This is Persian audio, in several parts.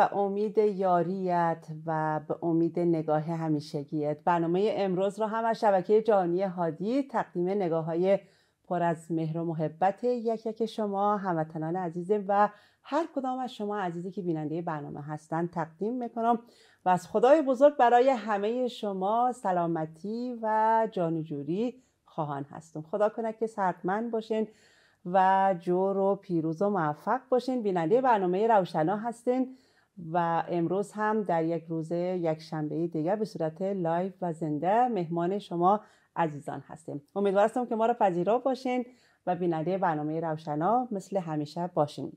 به امید یاریت و به امید نگاه همیشگیت برنامه امروز رو هم از شبکه جهانی هادی تقدیم نگاه های پر از مهر و محبت یک یک شما هموطنان عزیزم و هر کدام از شما عزیزی که بیننده برنامه هستند تقدیم میکنم و از خدای بزرگ برای همه شما سلامتی و جانجوری خواهان هستم خدا کنه که سردمند باشین و جور و پیروز و موفق باشین بیننده برنامه روشنا هستین و امروز هم در یک روز یک شنبه دیگر به صورت لایف و زنده مهمان شما عزیزان هستیم امیدوار هستم که ما را پذیرا باشین و بیننده برنامه روشنا مثل همیشه باشین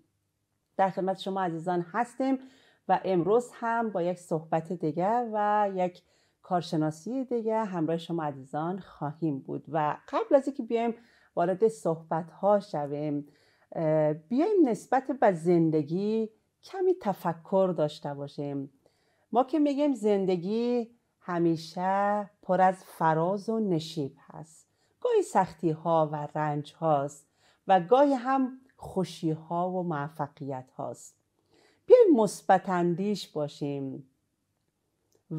در خدمت شما عزیزان هستیم و امروز هم با یک صحبت دیگر و یک کارشناسی دیگر همراه شما عزیزان خواهیم بود و قبل از اینکه بیایم وارد صحبت ها شویم بیایم نسبت به زندگی کمی تفکر داشته باشیم ما که میگیم زندگی همیشه پر از فراز و نشیب هست گاهی سختی ها و رنج هاست و گاهی هم خوشی ها و موفقیت هاست بیایم مثبت اندیش باشیم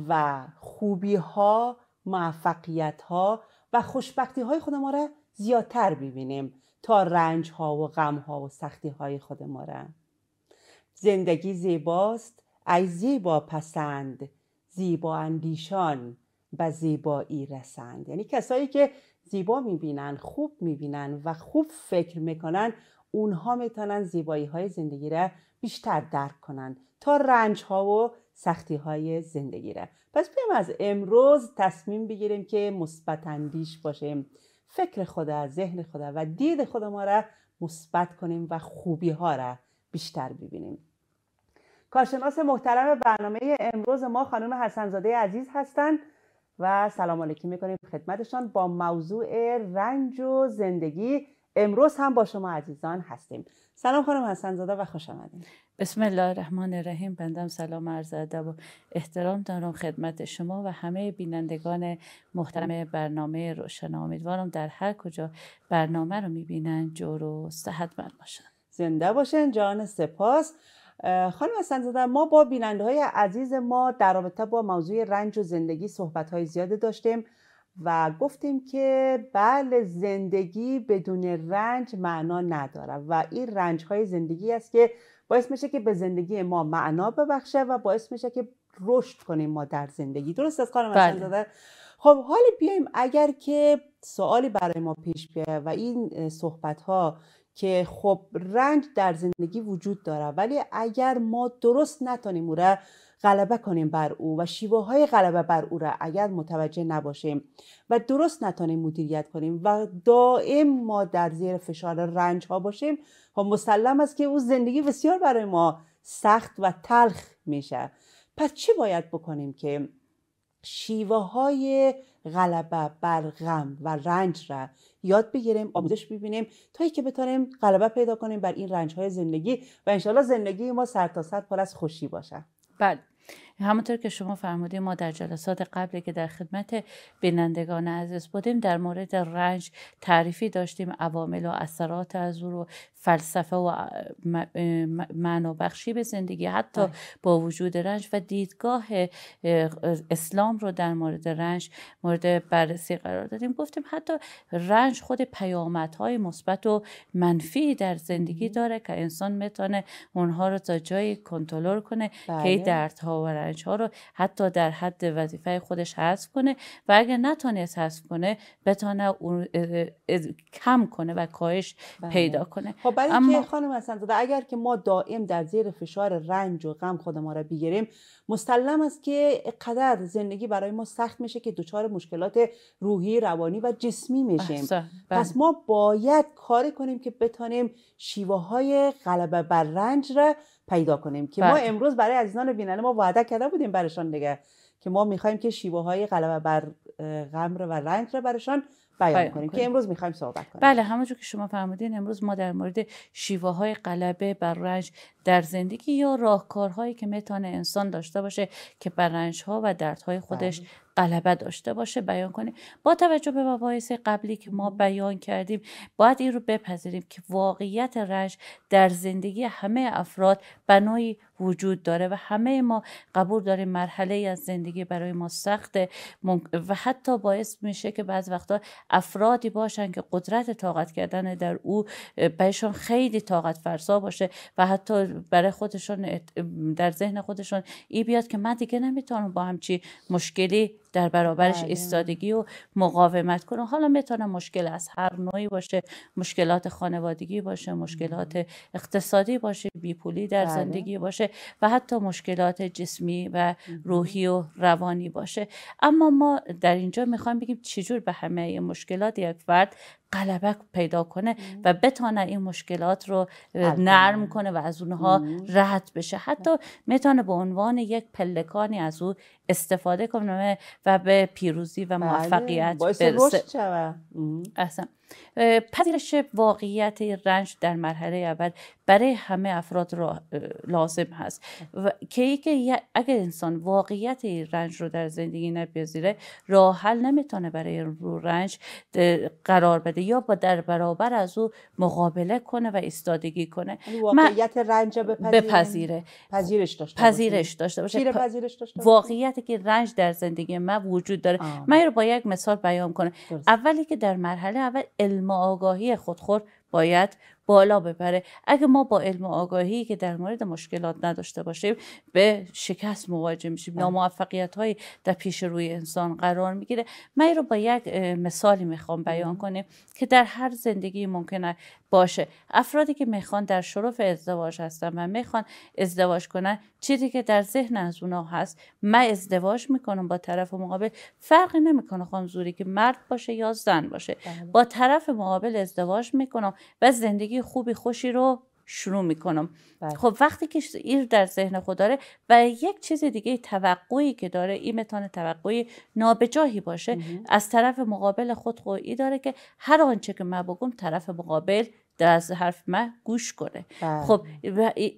و خوبی ها موفقیت ها و خوشبختی های خود ما را زیادتر ببینیم تا رنج ها و غم ها و سختی های خود ما را زندگی زیباست ای زیبا پسند زیبا اندیشان و زیبایی رسند یعنی کسایی که زیبا میبینن خوب میبینن و خوب فکر میکنن اونها میتونن زیبایی های زندگی را بیشتر درک کنن تا رنج ها و سختی های زندگی را پس بیایم از امروز تصمیم بگیریم که مثبت اندیش باشیم فکر خدا ذهن خدا و دید خود ما را مثبت کنیم و خوبی ها را بیشتر ببینیم کارشناس محترم برنامه امروز ما خانم حسنزاده عزیز هستند و سلام علیکی میکنیم خدمتشان با موضوع رنج و زندگی امروز هم با شما عزیزان هستیم سلام خانم حسنزاده و خوش آمدید بسم الله الرحمن الرحیم بندم سلام عرض ادب و احترام دارم خدمت شما و همه بینندگان محترم برنامه روشن امیدوارم در هر کجا برنامه رو میبینن جور و من باشن زنده باشن جان سپاس خانم حسن ما با بیننده های عزیز ما در رابطه با موضوع رنج و زندگی صحبت های زیاده داشتیم و گفتیم که بله زندگی بدون رنج معنا نداره و این رنج های زندگی است که باعث میشه که به زندگی ما معنا ببخشه و باعث میشه که رشد کنیم ما در زندگی درست از خانم بله. خب حالا بیایم اگر که سوالی برای ما پیش بیاد و این صحبت ها که خب رنج در زندگی وجود داره ولی اگر ما درست نتانیم او را غلبه کنیم بر او و شیوه های غلبه بر او را اگر متوجه نباشیم و درست نتانیم مدیریت کنیم و دائم ما در زیر فشار رنج ها باشیم هم خب مسلم است که او زندگی بسیار برای ما سخت و تلخ میشه پس چی باید بکنیم که شیوه های غلبه بر غم و رنج را یاد بگیریم آموزش ببینیم تا که بتونیم غلبه پیدا کنیم بر این رنج های زندگی و انشالله زندگی ما سر تا سر پر از خوشی باشه بله همونطور که شما فرمودید ما در جلسات قبلی که در خدمت بینندگان عزیز بودیم در مورد رنج تعریفی داشتیم عوامل و اثرات از او رو فلسفه و معنا بخشی به زندگی حتی بله. با وجود رنج و دیدگاه اسلام رو در مورد رنج مورد بررسی قرار دادیم گفتیم حتی رنج خود پیامدهای مثبت و منفی در زندگی داره که انسان میتونه اونها رو تا جایی کنترل کنه بله. که دردها و ها رو حتی در حد وظیفه خودش حذف کنه و اگر نتونست حذف کنه بتونه کم کنه و کاهش بله. پیدا کنه خب برای اما... که خانم حسن اگر که ما دائم در زیر فشار رنج و غم خود ما را بگیریم مستلم است که قدر زندگی برای ما سخت میشه که دچار مشکلات روحی روانی و جسمی میشیم بله. پس ما باید کاری کنیم که بتانیم شیوه های غلبه بر رنج را پیدا کنیم که ما بله. امروز برای عزیزان بیننده ما وعده کرده بودیم برشان دیگه که ما میخوایم که شیوه های غلبه بر غم و رنج را برشان بیان کنیم که امروز میخوایم صحبت کنیم بله همونجور که شما فرمودین امروز ما در مورد شیوه های غلبه بر رنج در زندگی یا راهکارهایی که میتونه انسان داشته باشه که بر رنج ها و دردهای خودش بله. غلبه داشته باشه بیان کنه با توجه به مباحث قبلی که ما بیان کردیم باید این رو بپذیریم که واقعیت رنج در زندگی همه افراد بنای وجود داره و همه ما قبول داریم مرحله از زندگی برای ما سخته و حتی باعث میشه که بعض وقتا افرادی باشن که قدرت طاقت کردن در او بهشون خیلی طاقت فرسا باشه و حتی برای خودشون در ذهن خودشون ای بیاد که من دیگه نمیتونم با همچی مشکلی در برابرش بله. ایستادگی و مقاومت کنم حالا میتونه مشکل از هر نوعی باشه مشکلات خانوادگی باشه مشکلات اقتصادی باشه بیپولی در بله. زندگی باشه و حتی مشکلات جسمی و روحی و روانی باشه اما ما در اینجا میخوایم بگیم چجور به همه مشکلات یک فرد غلبه پیدا کنه و بتانه این مشکلات رو نرم کنه و از اونها رد بشه حتی میتونه به عنوان یک پلکانی از او استفاده کنه و به پیروزی و بله، موفقیت برسه اصلا پذیرش واقعیت رنج در مرحله اول برای همه افراد را لازم هست و که اگر انسان واقعیت رنج رو در زندگی نپذیره راه حل نمیتونه برای رو رنج قرار بده یا با در برابر از او مقابله کنه و استادگی کنه یعنی واقعیت رنج بپذیره پذیرش داشته پذیرش داشته باشه پذیرش داشته واقعیت که رنج در زندگی من وجود داره آه. من رو با یک مثال بیان کنم اولی که در مرحله اول علم آگاهی خودخور باید بالا ببره اگه ما با علم و آگاهی که در مورد مشکلات نداشته باشیم به شکست مواجه میشیم ناموفقیت هایی در پیش روی انسان قرار میگیره من رو با یک مثالی میخوام بیان کنیم که در هر زندگی ممکنه باشه افرادی که میخوان در شرف ازدواج هستن و میخوان ازدواج کنن چیزی که در ذهن از اونا هست من ازدواج میکنم با طرف مقابل فرقی نمیکنه خانم زوری که مرد باشه یا زن باشه بله. با طرف مقابل ازدواج میکنم و زندگی خوبی خوشی رو شروع میکنم بله. خب وقتی که این در ذهن خود داره و یک چیز دیگه توقعی که داره این متان توقعی نابجاهی باشه از طرف مقابل خود قوی داره که هر آنچه که من بگم طرف مقابل از حرف من گوش کنه بله. خب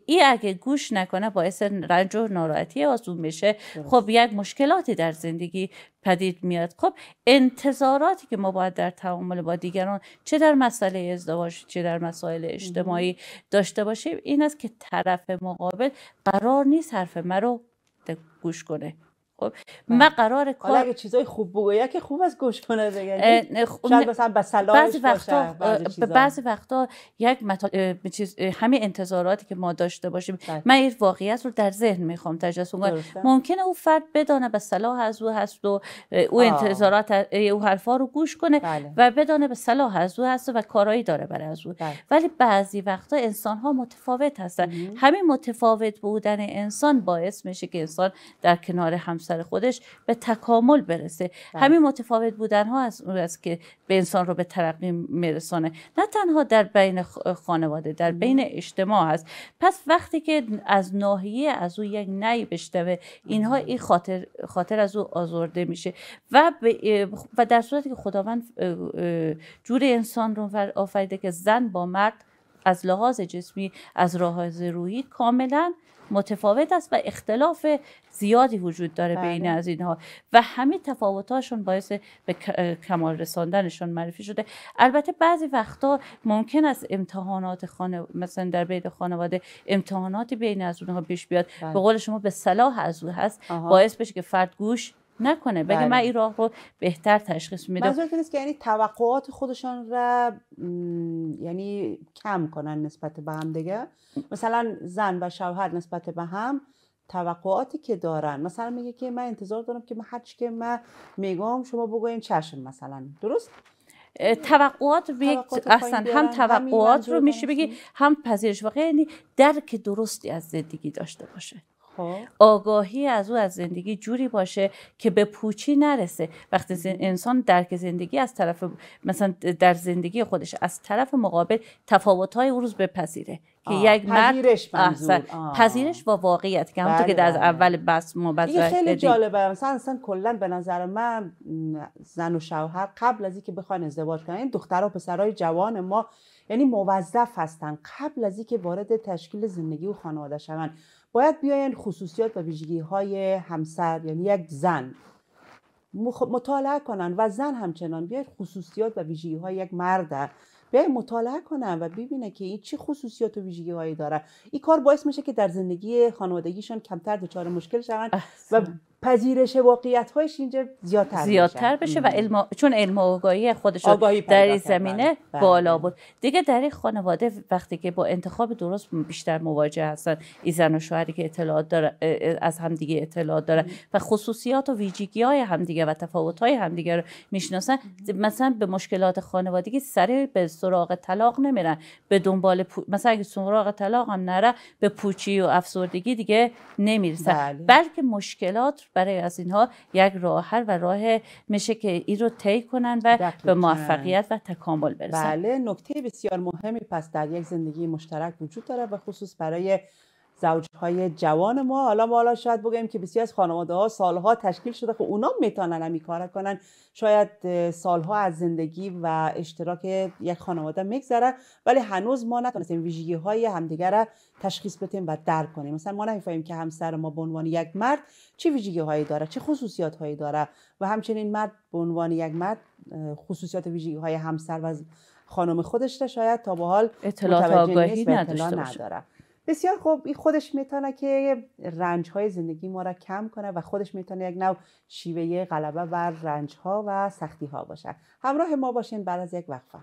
این اگه گوش نکنه باعث رنج و ناراحتی آسون میشه خب یک مشکلاتی در زندگی پدید میاد خب انتظاراتی که ما باید در تعامل با دیگران چه در مسئله ازدواج چه در مسائل اجتماعی داشته باشیم این است که طرف مقابل قرار نیست حرف من رو گوش کنه خب بله. من قرار کار اگه چیزای خوب بگویه که خوب از گوش کنه یعنی خب، شاید مثلا به بعضی وقتا باشه بعضی وقتا یک مطال... چیز همه انتظاراتی که ما داشته باشیم بس. بله. من واقعیت رو در ذهن میخوام تجسم کنم ممکنه او فرد بدانه به صلاح از او هست و او انتظارات او حرفا رو گوش کنه بله. و بدانه به صلاح از او هست و کارایی داره برای از او ولی بعضی وقتا انسان ها متفاوت هستن همین متفاوت بودن انسان باعث میشه که انسان در کنار هم سر خودش به تکامل برسه بله. همین متفاوت بودن ها از اون است که به انسان رو به ترقی میرسانه نه تنها در بین خانواده در بین اجتماع هست پس وقتی که از ناحیه از او یک نی بشنوه اینها این خاطر خاطر از او آزرده میشه و و در صورتی که خداوند جور انسان رو آفریده که زن با مرد از لحاظ جسمی از لحاظ روحی کاملا متفاوت است و اختلاف زیادی وجود داره بله. بین از اینها و همه تفاوتاشون باعث به کمال رساندنشون معرفی شده البته بعضی وقتا ممکن است امتحانات خانه مثلا در بین خانواده امتحاناتی بین از اونها پیش بیاد به بله. قول شما به صلاح از او هست باعث بشه که فرد گوش نکنه بگه بله. من این راه رو بهتر تشخیص میدم منظورتون که یعنی توقعات خودشان را یعنی کم کنن نسبت به هم دیگه مثلا زن و شوهر نسبت به هم توقعاتی که دارن مثلا میگه که من انتظار دارم که من هرچی که من میگم شما بگویم چشم مثلا درست توقعات اصلا هم توقعات رو میشه بگی هم پذیرش واقعی یعنی درک درستی از زندگی داشته باشه خب. آگاهی از او از زندگی جوری باشه که به پوچی نرسه وقتی انسان درک زندگی از طرف مثلا در زندگی خودش از طرف مقابل تفاوت‌های او روز بپذیره که یک پذیرش مرد پذیرش با واقعیت که همونطور که از بله، بله، اول بله. بس ما بس خیلی جالبه مثلا اصلا کلا به نظر من زن و شوهر قبل از اینکه بخوان ازدواج کنن این یعنی دخترها و پسرای جوان ما یعنی موظف هستن قبل از اینکه وارد تشکیل زندگی و خانواده شون باید بیاین خصوصیات و ویژگی های همسر یعنی یک زن مطالعه کنن و زن همچنان بیاید خصوصیات و ویژگی های یک مرد بیاین مطالعه کنن و ببینه که این چه خصوصیات و ویژگی هایی داره این کار باعث میشه که در زندگی خانوادگیشان کمتر دچار مشکل شوند و پذیرش واقعیت هایش اینجا زیادتر, زیادتر بشه و علم چون علم آگاهی خودش در این زمینه بله. بالا بود بله. دیگه در این خانواده وقتی که با انتخاب درست بیشتر مواجه هستن این زن و شوهری که اطلاعات داره از همدیگه اطلاعات دارن و خصوصیات و ویژگی های همدیگه و تفاوت های همدیگه رو میشناسن مثلا به مشکلات خانوادگی سریع به سراغ طلاق نمیرن به دنبال پو... مثلا اگه سراغ طلاق هم نره به پوچی و افسردگی دیگه نمیرسن بله. بلکه مشکلات برای از اینها یک راه حل و راه میشه که این رو طی کنن و به موفقیت و تکامل برسن بله نکته بسیار مهمی پس در یک زندگی مشترک وجود داره و خصوص برای زوجهای جوان ما حالا ما حالا شاید بگیم که بسیار از خانواده ها سالها تشکیل شده که خب اونا میتونن همی کار کنن شاید سالها از زندگی و اشتراک یک خانواده میگذره ولی هنوز ما نتونستیم ویژگی های همدیگر را تشخیص بدیم و درک کنیم مثلا ما نمیفهمیم که همسر ما به عنوان یک مرد چه ویژگی هایی داره چه خصوصیات هایی داره و همچنین مرد به عنوان یک مرد خصوصیات ویژگی های همسر و خانم خودش را شاید تا به حال اطلاعات آگاهی نداره بسیار خوب این خودش میتونه که رنج های زندگی ما را کم کنه و خودش میتونه یک نوع شیوه غلبه بر رنج ها و سختی ها باشه همراه ما باشین بعد از یک وقفه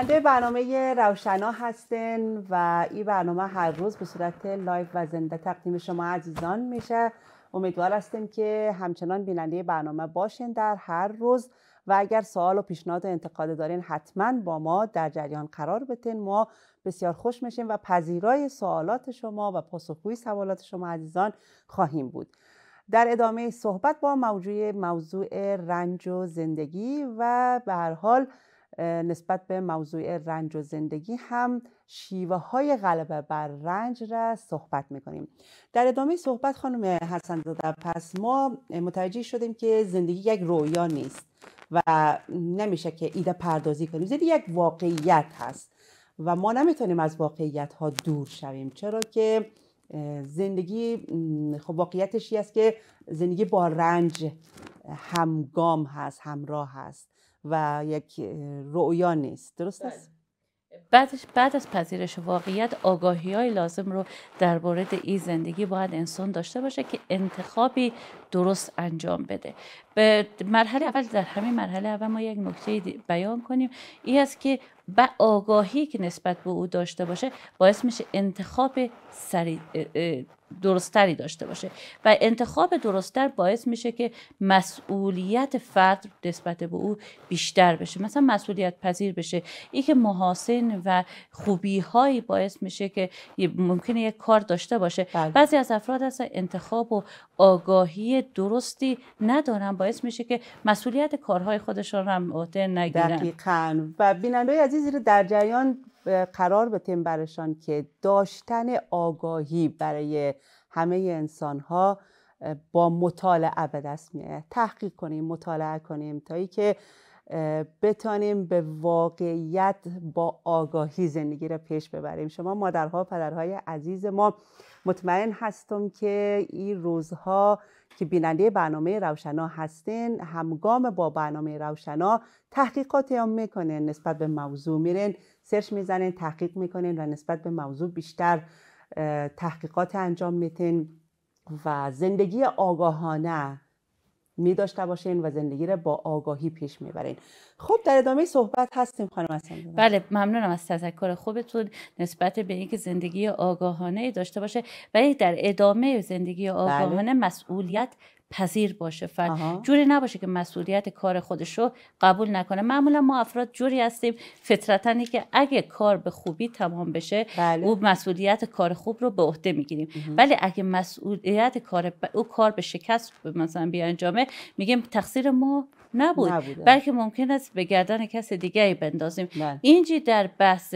بیننده برنامه روشنا هستن و این برنامه هر روز به صورت لایف و زنده تقدیم شما عزیزان میشه امیدوار هستیم که همچنان بیننده برنامه باشین در هر روز و اگر سوال و پیشنهاد و انتقاد دارین حتما با ما در جریان قرار بتین ما بسیار خوش میشیم و پذیرای سوالات شما و پاسخگوی سوالات شما عزیزان خواهیم بود در ادامه صحبت با موضوع موضوع رنج و زندگی و به هر حال نسبت به موضوع رنج و زندگی هم شیوه های غلبه بر رنج را صحبت میکنیم در ادامه صحبت خانم حسن زاده پس ما متوجه شدیم که زندگی یک رویا نیست و نمیشه که ایده پردازی کنیم زندگی یک واقعیت هست و ما نمیتونیم از واقعیت ها دور شویم چرا که زندگی خب واقعیتش است که زندگی با رنج همگام هست همراه هست و یک رؤیا نیست درست است؟ بله. بعدش بعد از پذیرش واقعیت آگاهی های لازم رو در مورد این زندگی باید انسان داشته باشه که انتخابی درست انجام بده به مرحله اول در همین مرحله اول ما یک نکته بیان کنیم این است که و آگاهی که نسبت به او داشته باشه باعث میشه انتخاب سری درستری داشته باشه و انتخاب درستتر باعث میشه که مسئولیت فرد نسبت به او بیشتر بشه مثلا مسئولیت پذیر بشه این که محاسن و خوبی هایی باعث میشه که ممکنه یک کار داشته باشه بله. بعضی از افراد از انتخاب و آگاهی درستی ندارن باعث میشه که مسئولیت کارهای خودشان را هم نگیرن دقیقا و بیننده چیزی در جریان قرار بتیم برشان که داشتن آگاهی برای همه انسان ها با مطالعه به دست میاد تحقیق کنیم مطالعه کنیم تا ای که بتانیم به واقعیت با آگاهی زندگی را پیش ببریم شما مادرها پدرهای عزیز ما مطمئن هستم که این روزها که بیننده برنامه روشنا هستین همگام با برنامه روشنا تحقیقات هم میکنین نسبت به موضوع میرین سرچ میزنین تحقیق میکنین و نسبت به موضوع بیشتر تحقیقات انجام میتین و زندگی آگاهانه می داشته باشین و زندگی را با آگاهی پیش میبرین خب در ادامه صحبت هستیم خانم حسن بله ممنونم از تذکر خوبتون نسبت به اینکه زندگی آگاهانه داشته باشه ولی در ادامه زندگی بله. آگاهانه مسئولیت پذیر باشه فرد جوری نباشه که مسئولیت کار خودش رو قبول نکنه معمولا ما افراد جوری هستیم فطرتنی که اگه کار به خوبی تمام بشه بله. او مسئولیت کار خوب رو به عهده میگیریم ولی اگه مسئولیت کار او کار به شکست مثلا بیانجامه میگیم تقصیر ما نبود بلکه ممکن است به گردن کس دیگری بندازیم نه. بله. اینجی در بحث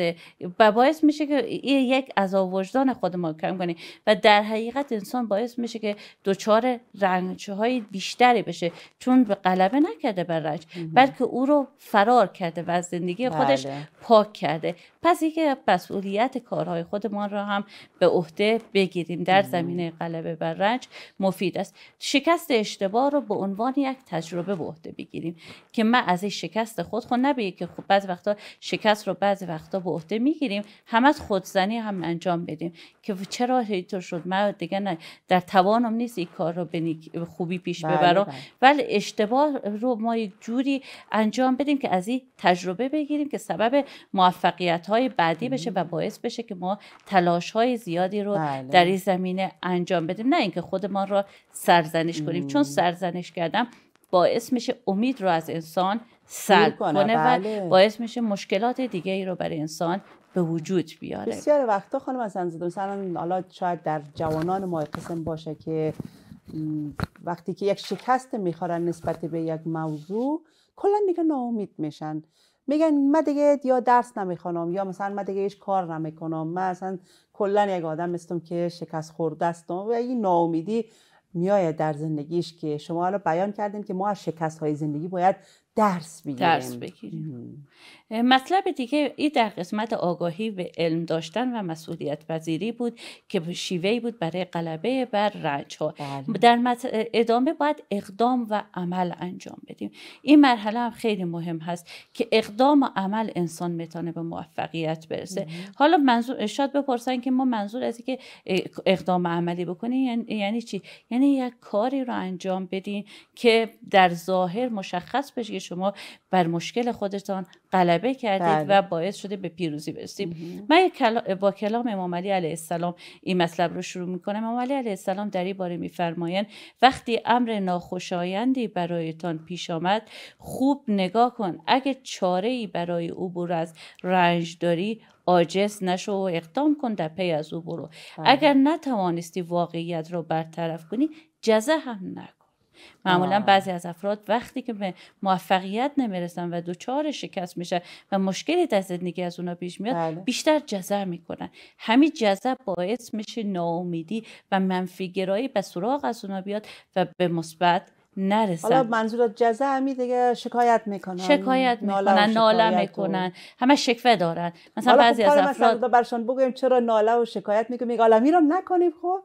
و باعث میشه که یک از وجدان خود ما کم کنیم و در حقیقت انسان باعث میشه که دچار رنجه های بیشتری بشه چون به غلبه نکرده بر رنج بلکه او رو فرار کرده و از زندگی خودش بله. پاک کرده پس اینکه مسئولیت کارهای خودمان رو هم به عهده بگیریم در زمینه غلبه بر رنج مفید است شکست اشتباه رو به عنوان یک تجربه به عهده بگیریم بگیریم که من از این شکست خود خود خب نبیه که خب بعضی وقتا شکست رو بعضی وقتا به عهده میگیریم هم از خودزنی هم انجام بدیم که چرا اینطور شد من دیگه نه در توانم نیست این کار رو به خوبی پیش بله، ببرم بله. ولی اشتباه رو ما یک جوری انجام بدیم که از این تجربه بگیریم که سبب موفقیت های بعدی بشه و باعث بشه که ما تلاش های زیادی رو بله. در این زمینه انجام بدیم نه اینکه خودمان را سرزنش کنیم چون سرزنش کردم باعث میشه امید رو از انسان سلب کنه و بله. باعث میشه مشکلات دیگه ای رو برای انسان به وجود بیاره بسیار وقتا خانم از زاده مثلا حالا شاید در جوانان ما قسم باشه که وقتی که یک شکست میخورن نسبت به یک موضوع کلا دیگه ناامید میشن میگن من دیگه یا درس نمیخوانم یا مثلا من دیگه هیچ کار نمیکنم من اصلا کلا یک آدم هستم که شکست خورده است و این ناامیدی میآید در زندگیش که شما حالا بیان کردین که ما از شکست های زندگی باید درس بگیریم درس بگیریم مطلب دیگه این در قسمت آگاهی به علم داشتن و مسئولیت وزیری بود که شیوهی بود برای قلبه بر رنج ها بله. در ادامه باید اقدام و عمل انجام بدیم این مرحله هم خیلی مهم هست که اقدام و عمل انسان میتونه به موفقیت برسه حالا منظور شاید بپرسن که ما منظور از که اقدام عملی بکنیم یعنی،, یعنی چی یعنی یک کاری رو انجام بدیم که در ظاهر مشخص بشه که شما بر مشکل خودتان غلبه مصاحبه کردید بله. و باعث شده به پیروزی برسیم من با کلام امام علی علیه السلام این مطلب رو شروع میکنم امام علی علیه السلام در این باره میفرمایند وقتی امر ناخوشایندی برایتان پیش آمد خوب نگاه کن اگه چاره ای برای عبور از رنج داری آجس نشو و اقدام کن در پی از او برو بله. اگر نتوانستی واقعیت را برطرف کنی جزه هم نکن معمولا بعضی از افراد وقتی که به موفقیت نمیرسن و دوچار شکست میشن و مشکلی در زندگی از اونا پیش میاد بله. بیشتر جزع میکنن همین جذب باعث میشه ناامیدی و منفیگرایی به سراغ از اونا بیاد و به مثبت نرسن حالا منظور جزا همی دیگه شکایت میکنن شکایت میکنن ناله میکنن همه شکوه دارن مثلا خب بعضی از افراد برشان بگویم چرا ناله و شکایت میکنن میگه حالا میرم نکنیم خب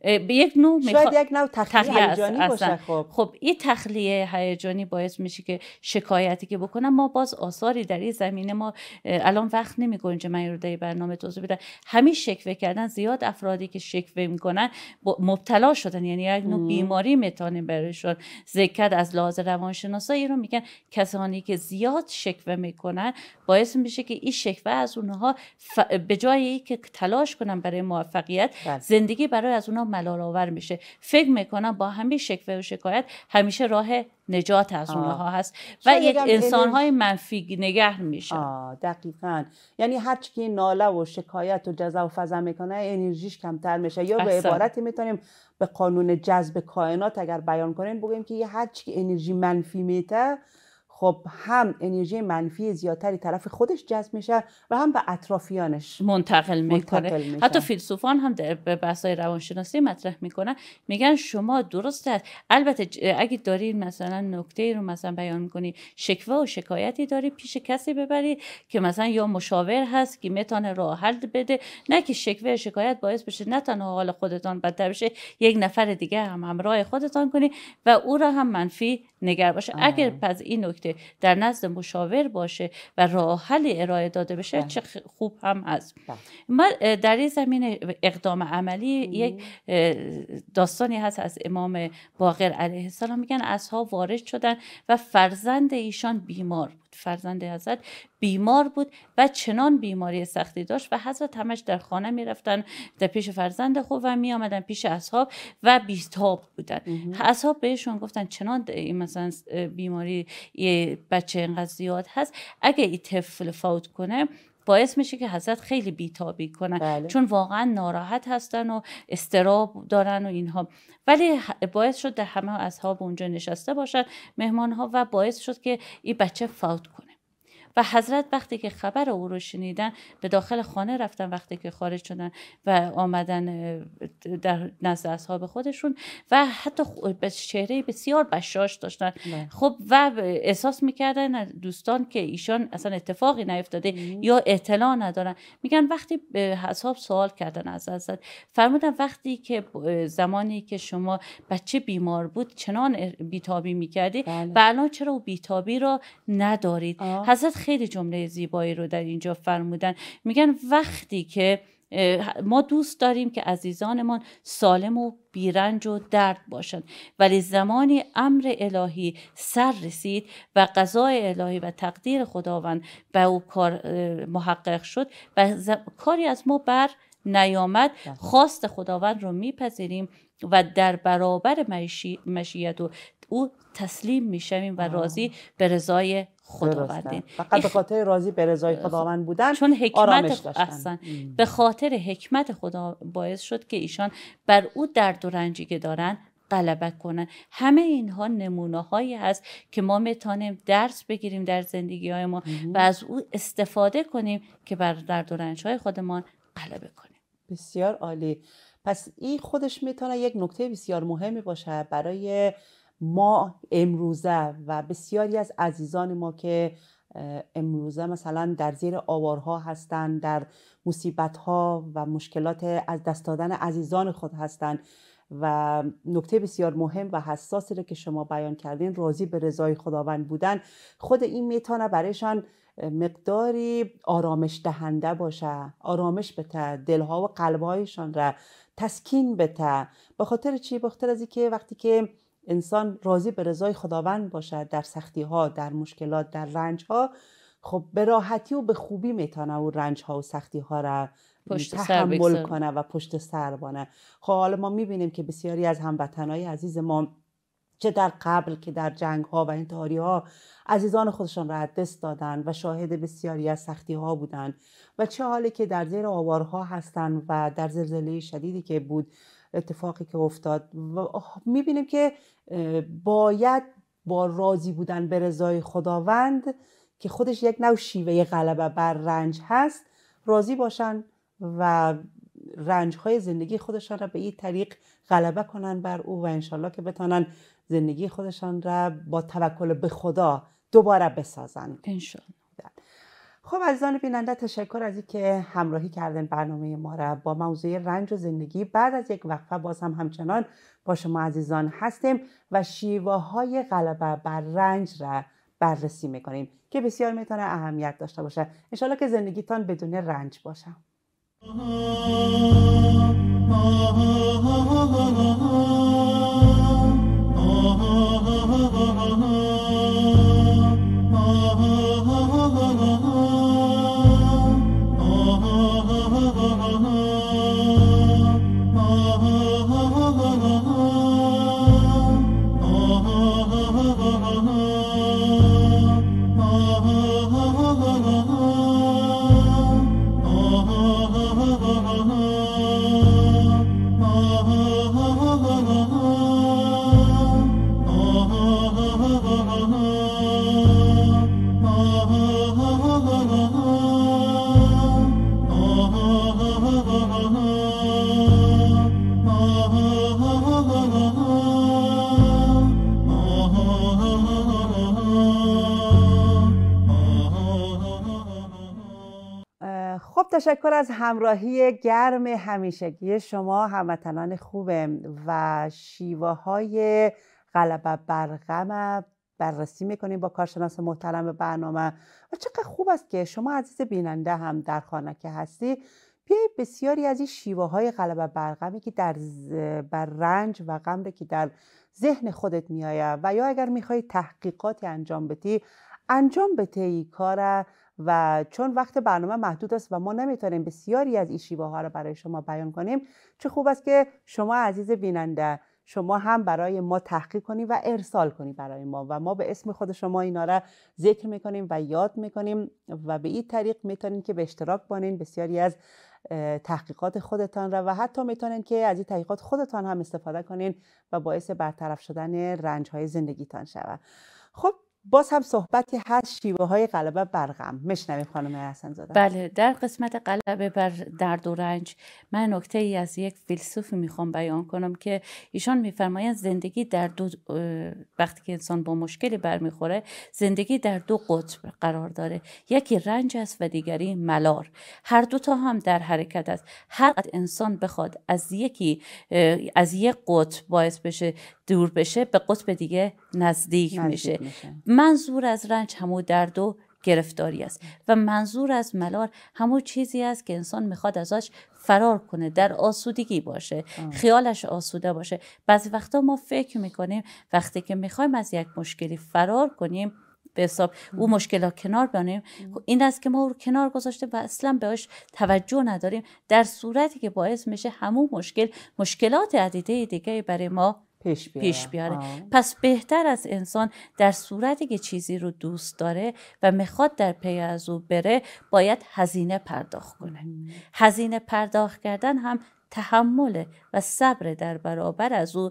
به یک نوع شاید یک نوع تخلیه هیجانی باشه خب خب این تخلیه هیجانی باعث میشه که شکایتی که بکنم ما باز آثاری در این زمینه ما الان وقت که من رو در برنامه توضیح بدم همین شکوه کردن زیاد افرادی که شکوه میکنن مبتلا شدن یعنی یک نوع بیماری میتونه برشون ذکر از لحاظ روانشناسایی رو میگن کسانی که زیاد شکوه میکنن باعث میشه که این شکوه از اونها ف... به جای که تلاش کنن برای موفقیت بله. زندگی برای از اون اونا ملال آور میشه فکر میکنم با همین شکوه و شکایت همیشه راه نجات از اونها هست و یک انسان های منفی نگه میشه دقیقا یعنی هر که ناله و شکایت و جزا و فضا میکنه انرژیش کمتر میشه یا به عبارتی میتونیم به قانون جذب کائنات اگر بیان کنیم بگیم که هر که انرژی منفی میته خب هم انرژی منفی زیادتری طرف خودش جذب میشه و هم به اطرافیانش منتقل میکنه حتی فیلسوفان هم به بحثای روانشناسی مطرح میکنن میگن شما درست هست البته اگه داری مثلا نکته رو مثلا بیان میکنی شکوه و شکایتی داری پیش کسی ببری که مثلا یا مشاور هست که میتونه راه حل بده نه که شکوه و شکایت باعث بشه نه تنها حال خودتان بدتر بشه یک نفر دیگه هم همراه خودتان کنی و او را هم منفی نگر باشه اگر پس این نکته در نزد مشاور باشه و راه حل ارائه داده بشه بله. چه خوب هم هست بله. من در این زمینه اقدام عملی یک داستانی هست از امام باقر علیه السلام میگن اصحاب وارد شدن و فرزند ایشان بیمار فرزند حضرت بیمار بود و چنان بیماری سختی داشت و حضرت همش در خانه میرفتن در پیش فرزند خوب و می پیش اصحاب و بیتاب بودن اصحاب بهشون گفتن چنان مثلا بیماری بچه اینقدر زیاد هست اگه این طفل فوت کنه باعث میشه که حضرت خیلی بیتابی کنن بله. چون واقعا ناراحت هستن و استراب دارن و اینها ولی باعث شد در همه اصحاب اونجا نشسته باشن مهمان ها و باعث شد که این بچه فوت کنه و حضرت وقتی که خبر او رو شنیدن به داخل خانه رفتن وقتی که خارج شدن و آمدن در نزد اصحاب خودشون و حتی به چهره بسیار بشاش داشتن نه. بله. خب و احساس میکردن دوستان که ایشان اصلا اتفاقی نیفتاده یا اطلاع ندارن میگن وقتی اصحاب سوال کردن از حضرت فرمودن وقتی که زمانی که شما بچه بیمار بود چنان بیتابی میکردی بله. و بله، الان چرا بیتابی را ندارید آه. حضرت خیلی جمله زیبایی رو در اینجا فرمودن میگن وقتی که ما دوست داریم که عزیزانمان سالم و بیرنج و درد باشند ولی زمانی امر الهی سر رسید و قضای الهی و تقدیر خداوند به او کار محقق شد و کاری از ما بر نیامد بله. خواست خداوند رو میپذیریم و در برابر مشیت و او تسلیم میشویم و راضی به رضای خداوندین فقط به خاطر راضی به رضای خداوند بودن چون حکمت احسن به خاطر حکمت خدا باعث شد که ایشان بر او درد و رنجی که دارن غلبه کنن همه اینها نمونه هایی هست که ما میتانیم درس بگیریم در زندگی های ما و از او استفاده کنیم که بر درد و رنج های خودمان غلبه کنیم بسیار عالی پس این خودش میتونه یک نکته بسیار مهمی باشه برای ما امروزه و بسیاری از عزیزان ما که امروزه مثلا در زیر آوارها هستند در مصیبت ها و مشکلات از دست دادن عزیزان خود هستند و نکته بسیار مهم و حساسی رو که شما بیان کردین راضی به رضای خداوند بودن خود این میتونه برایشان مقداری آرامش دهنده باشه آرامش بته دلها و قلبهایشان را تسکین بته به خاطر چی؟ بخاطر از اینکه وقتی که انسان راضی به رضای خداوند باشد در سختی ها در مشکلات در رنج ها خب به راحتی و به خوبی میتونه او رنج ها و سختی ها را پشت تحمل کنه و پشت سر بانه خب حالا ما میبینیم که بسیاری از هموطنهای عزیز ما چه در قبل که در جنگ ها و تاری ها عزیزان خودشان را دست دادن و شاهد بسیاری از سختی ها بودند و چه حالی که در زیر آوارها هستند و در زلزله شدیدی که بود اتفاقی که افتاد و میبینیم که باید با راضی بودن به رضای خداوند که خودش یک نوع شیوه غلبه بر رنج هست راضی باشن و رنج های زندگی خودشان را به این طریق غلبه کنن بر او و انشالله که بتانن زندگی خودشان را با توکل به خدا دوباره بسازن انشالله خب عزیزان بیننده تشکر از اینکه همراهی کردن برنامه ما را با موضوع رنج و زندگی بعد از یک وقفه باز هم همچنان با شما عزیزان هستیم و شیوه های غلبه بر رنج را بررسی میکنیم که بسیار میتونه اهمیت داشته باشه انشالله که زندگیتان بدون رنج باشه تشکر از همراهی گرم همیشگی شما هموطنان خوبم و شیوه های غلبه برغم بررسی میکنیم با کارشناس محترم برنامه و چقدر خوب است که شما عزیز بیننده هم در خانه که هستی بیایی بسیاری از این شیوه های غلبه برغمی که در بر رنج و غم که در ذهن خودت میآید و یا اگر میخوای تحقیقاتی انجام بدی انجام به این کار و چون وقت برنامه محدود است و ما نمیتونیم بسیاری از این شیوه ها را برای شما بیان کنیم چه خوب است که شما عزیز بیننده شما هم برای ما تحقیق کنید و ارسال کنید برای ما و ما به اسم خود شما اینا را ذکر میکنیم و یاد میکنیم و به این طریق میتونیم که به اشتراک بانین بسیاری از تحقیقات خودتان را و حتی میتونین که از این تحقیقات خودتان هم استفاده کنین و باعث برطرف شدن رنج های زندگیتان شود خب باز هم صحبتی هست شیوه های غلبه بر غم مشنویم خانم حسن زاده بله در قسمت غلبه بر درد و رنج من نکته ای از یک فیلسوف میخوام بیان کنم که ایشان میفرمایند زندگی در دو وقتی که انسان با مشکلی برمیخوره زندگی در دو قطب قرار داره یکی رنج است و دیگری ملار هر دو تا هم در حرکت است هر انسان بخواد از یکی از یک قطب باعث بشه دور بشه به قطب دیگه نزدیک, میشه. منظور از رنج همو درد و گرفتاری است و منظور از ملال همو چیزی است که انسان میخواد ازش فرار کنه در آسودگی باشه خیالش آسوده باشه بعضی وقتا ما فکر میکنیم وقتی که میخوایم از یک مشکلی فرار کنیم به حساب او مشکل ها کنار بانیم خب این است که ما او رو کنار گذاشته و اصلا بهش توجه نداریم در صورتی که باعث میشه همون مشکل مشکلات عدیده دیگه برای ما پیش بیاره, پیش پس بهتر از انسان در صورتی که چیزی رو دوست داره و میخواد در پی از او بره باید هزینه پرداخت کنه هزینه پرداخت کردن هم تحمله و صبر در برابر از او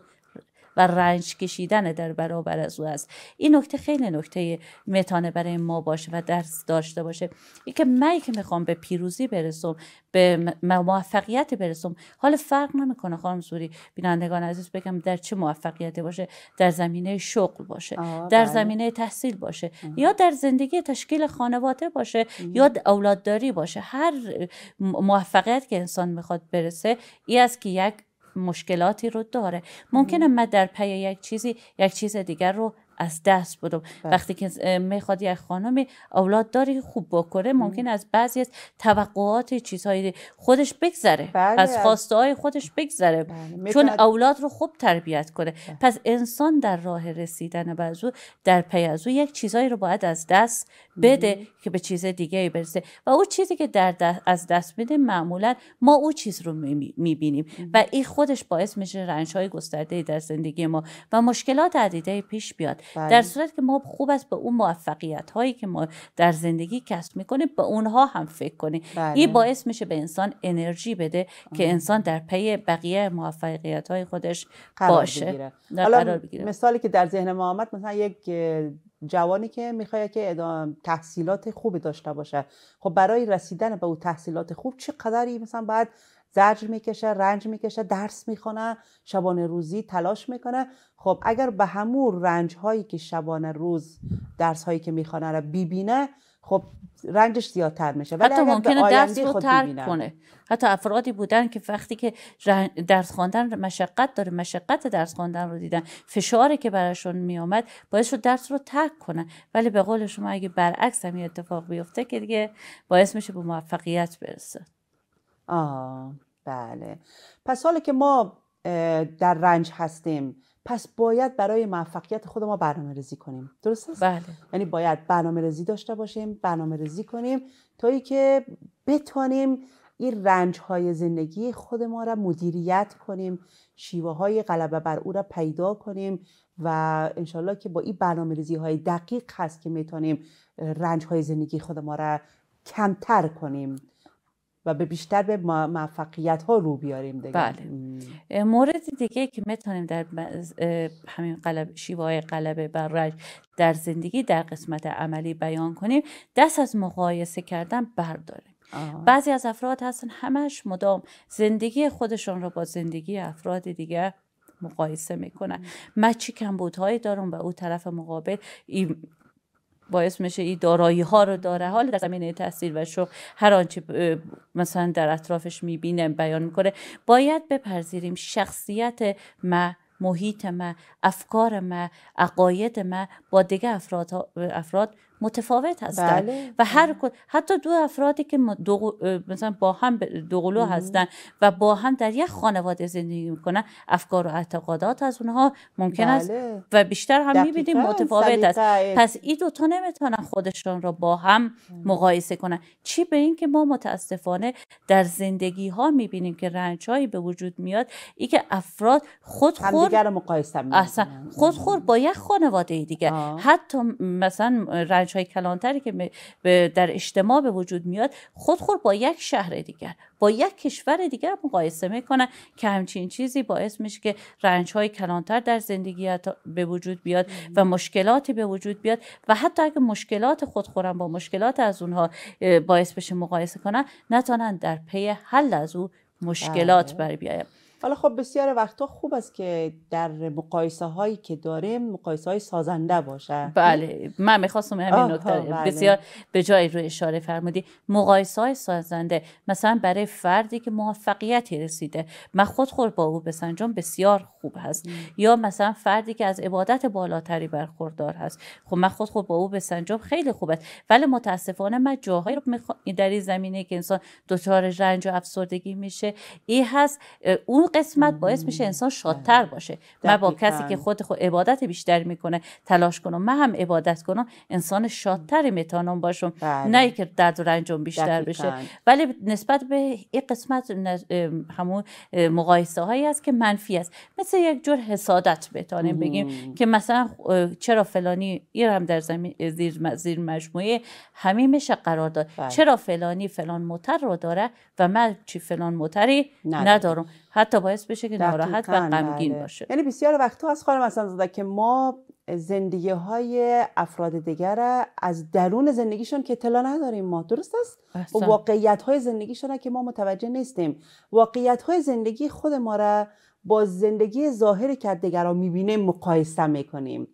و رنج کشیدن در برابر از او است این نکته خیلی نکته متانه برای ما باشه و درس داشته باشه اینکه که من که میخوام به پیروزی برسم به موفقیت برسم حال فرق نمیکنه خانم سوری بینندگان عزیز بگم در چه موفقیتی باشه در زمینه شغل باشه در بله. زمینه تحصیل باشه یا در زندگی تشکیل خانواده باشه یا اولادداری باشه هر موفقیت که انسان میخواد برسه ای است که یک مشکلاتی رو داره ممکنه من در پی یک چیزی یک چیز دیگر رو از دست بودم. بله. وقتی که میخواد یک خانم اولاد داری خوب بکنه ممکن از بعضی از توقعات چیزهای خودش بگذره بله، از خواسته های خودش بگذره بله، چون اولاد رو خوب تربیت کنه پس انسان در راه رسیدن به در پی از او یک چیزهایی رو باید از دست بده که به چیز دیگه برسه و او چیزی که در دست از دست بده معمولا ما او چیز رو میبینیم و این خودش باعث میشه رنج های گسترده در زندگی ما و مشکلات عدیده پیش بیاد در صورت که ما خوب است به اون موفقیت هایی که ما در زندگی کسب میکنیم به اونها هم فکر کنیم بله. این باعث میشه به انسان انرژی بده که انسان در پی بقیه موفقیت های خودش قرار باشه حالا مثالی که در ذهن ما آمد مثلا یک جوانی که میخواد که ادام تحصیلات خوبی داشته باشه خب برای رسیدن به اون تحصیلات خوب چه مثلا باید زجر میکشه رنج میکشه درس میخونه شبانه روزی تلاش میکنه خب اگر به همون رنج هایی که شبانه روز درس هایی که میخونه رو ببینه خب رنجش زیادتر میشه حتی ممکنه درس رو ترک کنه حتی افرادی بودن که وقتی که درس خواندن مشقت داره مشقت درس خواندن رو دیدن فشاری که براشون میامد باعث شد درس رو ترک کنن ولی به قول شما اگه برعکس هم اتفاق بیفته که دیگه باعث میشه به موفقیت برسه آه بله پس حالا که ما در رنج هستیم پس باید برای موفقیت خود ما برنامه ریزی کنیم درست است؟ بله یعنی باید برنامه ریزی داشته باشیم برنامه ریزی کنیم تا ای که بتانیم این رنج های زندگی خود ما را مدیریت کنیم شیوه های غلبه بر او را پیدا کنیم و انشالله که با این برنامه ریزی های دقیق هست که میتونیم رنج های زندگی خود ما را کمتر کنیم و به بیشتر به موفقیت ها رو بیاریم دیگه بله مورد دیگه که میتونیم در همین قلب شیوه های قلب بر در زندگی در قسمت عملی بیان کنیم دست از مقایسه کردن برداریم بعضی از افراد هستن همش مدام زندگی خودشون رو با زندگی افراد دیگه مقایسه میکنن من چی کمبودهایی دارم و او طرف مقابل باعث میشه این دارایی ها رو داره حال در زمینه تحصیل و شغل هر آنچه مثلا در اطرافش میبینه بیان میکنه باید بپذیریم شخصیت ما محیط ما افکار ما عقاید ما با دیگه افراد, افراد متفاوت هستن بله. و هر حتی دو افرادی که دو... مثلا با هم دوقلو هستن و با هم در یک خانواده زندگی میکنن افکار و اعتقادات از اونها ممکن است بله. و بیشتر هم میبینیم متفاوت است پس این دوتا نمیتونن خودشان را با هم مقایسه کنن چی به این که ما متاسفانه در زندگی ها میبینیم که رنج هایی به وجود میاد ای که افراد خود خور مقایسه خود خور با یک خانواده دیگه حتی مثلا رنج های کلانتری که در اجتماع به وجود میاد خودخور با یک شهر دیگر با یک کشور دیگر مقایسه میکنن که همچین چیزی باعث میشه که رنج های کلانتر در زندگی به وجود بیاد و مشکلاتی به وجود بیاد و حتی اگه مشکلات خورن با مشکلات از اونها باعث بشه مقایسه کنن نتونن در پی حل از او مشکلات بله. بر بیایم حالا خب بسیار وقتا خوب است که در مقایسه هایی که داریم مقایسه های سازنده باشه بله من میخواستم همین نکته بله. بسیار به جای رو اشاره فرمودی مقایسه های سازنده مثلا برای فردی که موفقیتی رسیده من خود خود با او بسنجم بسیار خوب هست یا مثلا فردی که از عبادت بالاتری برخوردار هست خب من خود خود با او بسنجم خیلی خوب ولی متاسفانه من جاهایی رو در این زمینه که انسان دچار رنج و افسردگی میشه این هست اون قسمت باعث میشه انسان شادتر باشه من با کسی که خود خود عبادت بیشتر میکنه تلاش کنم من هم عبادت کنم انسان شادتر میتونم باشم بله. نه که درد و رنجم بیشتر بشه ولی نسبت به این قسمت همون مقایسه هایی است که منفی است مثل یک جور حسادت بتانیم بگیم که مثلا چرا فلانی این در زمین زیر, زیر مجموعه همین میشه قرار داد بله. چرا فلانی فلان موتر رو داره و من چی فلان موتری ندارم حتی باعث بشه که ناراحت و غمگین آره. باشه یعنی بسیار وقتها از خانم اصلا زده که ما زندگی های افراد دیگر از درون زندگیشون که اطلاع نداریم ما درست است و واقعیت های زندگیشون که ما متوجه نیستیم واقعیت های زندگی خود ما را با زندگی ظاهر که دیگران میبینیم مقایسه میکنیم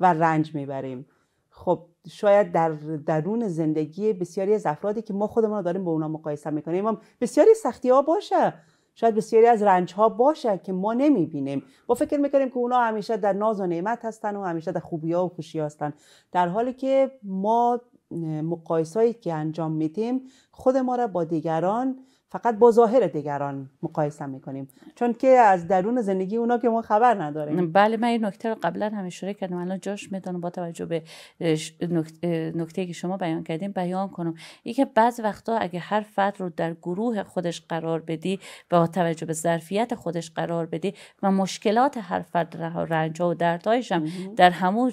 و رنج میبریم خب شاید در درون زندگی بسیاری از افرادی که ما خودمون داریم با اونا مقایسه میکنیم بسیاری سختی باشه شاید بسیاری از رنج ها باشه که ما نمیبینیم با فکر میکنیم که اونا همیشه در ناز و نعمت هستن و همیشه در خوبی ها و خوشی هستن در حالی که ما مقایسهایی که انجام میدیم خود ما را با دیگران فقط با ظاهر دیگران مقایسه میکنیم چون که از درون زندگی اونا که ما خبر نداریم بله من این نکته رو قبلا هم اشاره کردم الان جاش میدونم با توجه به نکته که شما بیان کردیم بیان کنم این که بعض وقتا اگه هر فرد رو در گروه خودش قرار بدی با توجه به ظرفیت خودش قرار بدی و مشکلات هر فرد رنجا و دردهایش هم در همون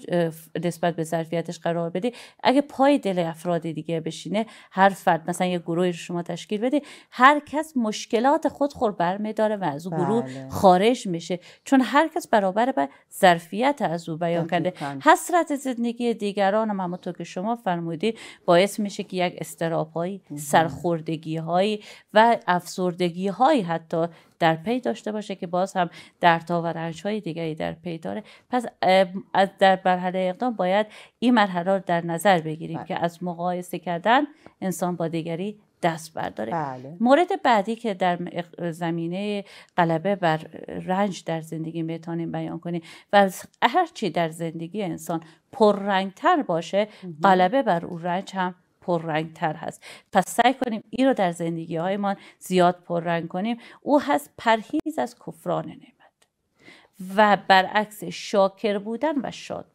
نسبت به ظرفیتش قرار بدی اگه پای دل افراد دیگه بشینه هر فرد مثلا یه گروهی رو شما تشکیل بده هر هر کس مشکلات خود خور برمیداره و از او گروه بله. خارج میشه چون هر کس برابر به ظرفیت از او بیان کرده حسرت زندگی دیگران هم همونطور که شما فرمودید باعث میشه که یک استراب های سرخوردگی های و افسردگی های حتی در پی داشته باشه که باز هم در و رنج های دیگری در پی داره پس از در مرحله اقدام باید این مرحله رو در نظر بگیریم بله. که از مقایسه کردن انسان با دیگری دست برداره بله. مورد بعدی که در زمینه غلبه بر رنج در زندگی میتونیم بیان کنیم و هرچی در زندگی انسان پررنگتر باشه غلبه بر اون رنج هم پررنگتر هست پس سعی کنیم این رو در زندگی هایمان زیاد پررنگ کنیم او هست پرهیز از کفران نعمت و برعکس شاکر بودن و شاد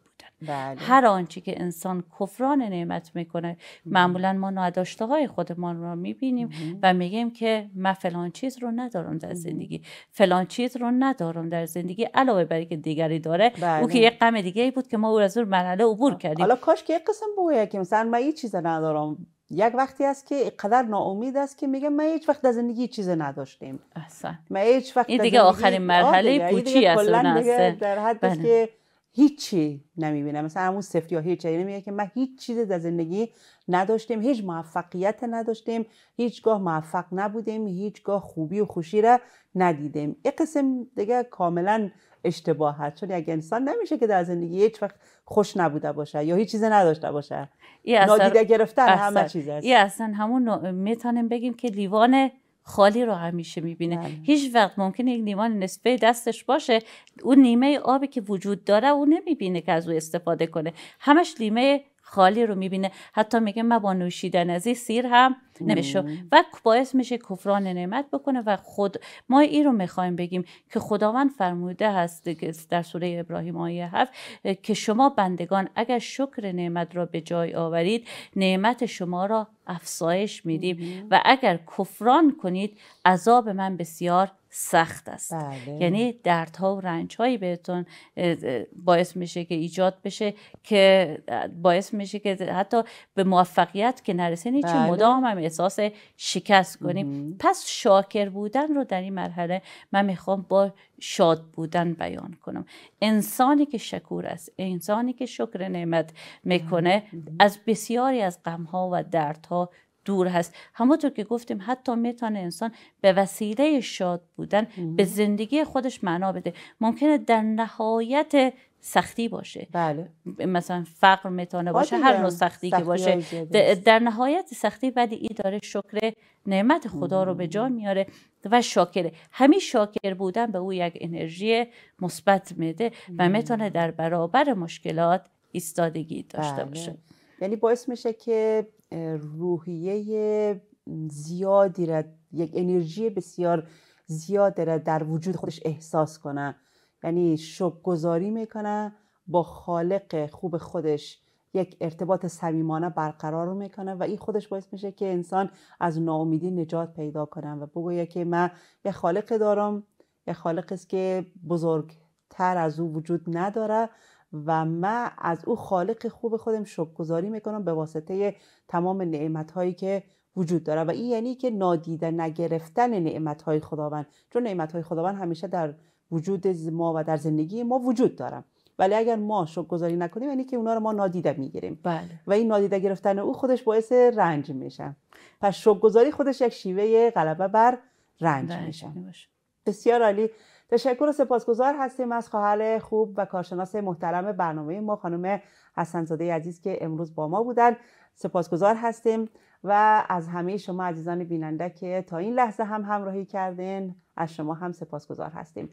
بله. هر آنچه که انسان کفران نعمت میکنه معمولا ما ناداشته های خودمان رو میبینیم و میگیم که من فلان چیز رو ندارم در زندگی فلان چیز رو ندارم در زندگی علاوه بر که دیگری داره بله. او که یک غم دیگه ای بود که ما او از اون مرحله عبور کردیم حالا کاش که یک قسم بگویه که مثلا من هیچ چیز ندارم یک وقتی است که قدر ناامید است که میگم من هیچ وقت در زندگی چیز نداشتیم احسن من هیچ وقت این دیگه آخرین مرحله پوچی است اون است در بله. که هیچی نمیبینم مثلا همون صفر یا هیچ میگه که من هیچ چیز در زندگی نداشتیم هیچ موفقیت نداشتیم هیچگاه موفق نبودیم هیچگاه خوبی و خوشی را ندیدیم این قسم دیگه کاملا اشتباه هست چون اگه انسان نمیشه که در زندگی هیچ وقت خوش نبوده باشه یا هیچ چیز نداشته باشه نادیده گرفتن همه چیز است اصلا همون میتونیم بگیم که لیوان خالی رو همیشه میبینه بله. هیچ وقت ممکنه یک نیمان نصفه دستش باشه اون نیمه آبی که وجود داره او نمیبینه که از او استفاده کنه همش لیمه خالی رو میبینه حتی میگه من با نوشیدن از این سیر هم نمیشو و باعث میشه کفران نعمت بکنه و خود ما این رو میخوایم بگیم که خداوند فرموده هست در سوره ابراهیم آیه هفت که شما بندگان اگر شکر نعمت را به جای آورید نعمت شما را افزایش میدیم و اگر کفران کنید عذاب من بسیار سخت است بله. یعنی دردها و رنجهایی بهتون باعث میشه که ایجاد بشه که باعث میشه که حتی به موفقیت که نرسین چه بله. مدام هم احساس شکست کنیم پس شاکر بودن رو در این مرحله من میخوام با شاد بودن بیان کنم انسانی که شکور است انسانی که شکر نعمت میکنه از بسیاری از غمها و دردها دور هست همونطور که گفتیم حتی میتونه انسان به وسیله شاد بودن به زندگی خودش معنا بده ممکنه در نهایت سختی باشه بله. مثلا فقر میتونه باشه هر نوع سختی, که باشه در نهایت سختی ولی ای داره شکر نعمت خدا رو به جا میاره و شاکره همین شاکر بودن به او یک انرژی مثبت میده و میتونه در برابر مشکلات ایستادگی داشته بله. باشه یعنی باعث میشه که روحیه زیادی را یک انرژی بسیار زیاد را در وجود خودش احساس کنه یعنی شب گذاری میکنه با خالق خوب خودش یک ارتباط صمیمانه برقرار میکنه و این خودش باعث میشه که انسان از ناامیدی نجات پیدا کنه و بگویه که من یه خالق دارم یه خالق است که بزرگتر از او وجود نداره و من از او خالق خوب خودم شکرگزاری میکنم به واسطه تمام نعمت هایی که وجود داره و این یعنی که نادیده نگرفتن نعمت های خداوند چون نعمت های خداوند همیشه در وجود ما و در زندگی ما وجود دارم ولی اگر ما شکرگزاری نکنیم یعنی که اونا رو ما نادیده میگیریم بله. و این نادیده گرفتن او خودش باعث رنج میشه پس شکرگزاری خودش یک شیوه غلبه بر رنج, رنج میشه بسیار عالی تشکر و سپاسگزار هستیم از خواهر خوب و کارشناس محترم برنامه ما خانم حسنزاده عزیز که امروز با ما بودن سپاسگزار هستیم و از همه شما عزیزان بیننده که تا این لحظه هم همراهی کردین از شما هم سپاسگزار هستیم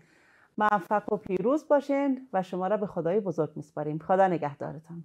موفق و پیروز باشین و شما را به خدای بزرگ میسپاریم خدا نگهدارتان